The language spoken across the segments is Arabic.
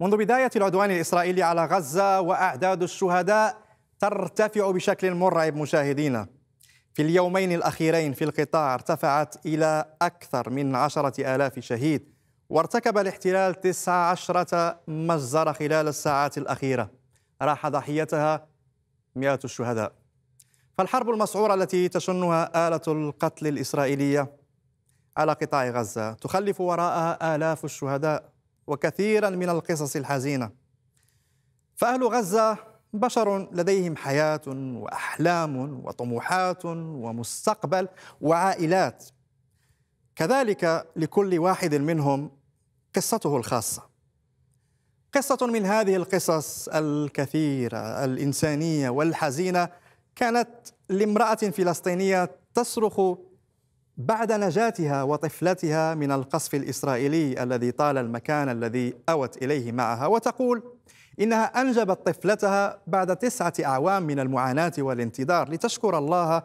منذ بداية العدوان الإسرائيلي على غزة وأعداد الشهداء ترتفع بشكل مرعب مشاهدينا في اليومين الأخيرين في القطاع ارتفعت إلى أكثر من عشرة آلاف شهيد وارتكب الاحتلال تسعة عشرة مجزرة خلال الساعات الأخيرة راح ضحيتها مئات الشهداء فالحرب المسعورة التي تشنها آلة القتل الإسرائيلية على قطاع غزة تخلف وراءها آلاف الشهداء وكثيرا من القصص الحزينه فاهل غزه بشر لديهم حياه واحلام وطموحات ومستقبل وعائلات كذلك لكل واحد منهم قصته الخاصه قصه من هذه القصص الكثيره الانسانيه والحزينه كانت لامراه فلسطينيه تصرخ بعد نجاتها وطفلتها من القصف الإسرائيلي الذي طال المكان الذي أوت إليه معها وتقول إنها أنجبت طفلتها بعد تسعة أعوام من المعاناة والانتظار لتشكر الله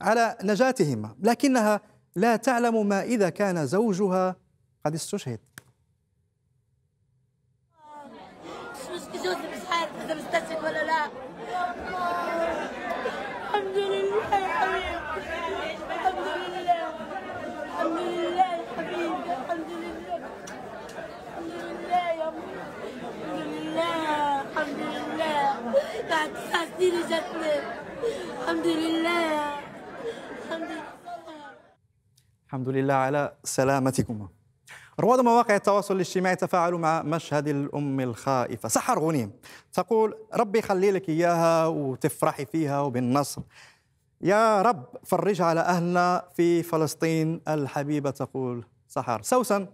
على نجاتهما لكنها لا تعلم ما إذا كان زوجها قد استشهد بعد تسع سنين الحمد لله الحمد لله الحمد لله على سلامتكما رواد مواقع التواصل الاجتماعي تفاعلوا مع مشهد الأم الخائفة سحر غنيم تقول ربي خلي لك إياها وتفرحي فيها وبالنصر يا رب فرجها على أهلنا في فلسطين الحبيبة تقول سحر سوسن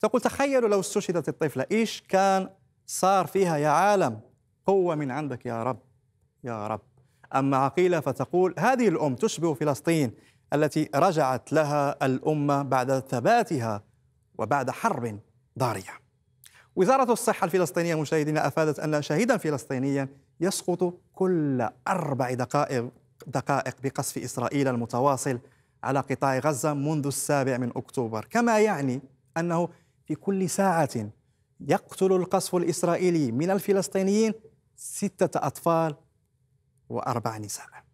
تقول تخيلوا لو استشهدت الطفلة إيش كان صار فيها يا عالم قوة من عندك يا رب يا رب أما عقيلة فتقول هذه الأم تشبه فلسطين التي رجعت لها الأمة بعد ثباتها وبعد حرب ضارية وزارة الصحة الفلسطينية مشاهدينا أفادت أن شهيدا فلسطينيا يسقط كل أربع دقائق دقائق بقصف إسرائيل المتواصل على قطاع غزة منذ السابع من أكتوبر كما يعني أنه في كل ساعة يقتل القصف الإسرائيلي من الفلسطينيين ستة أطفال وأربع نساء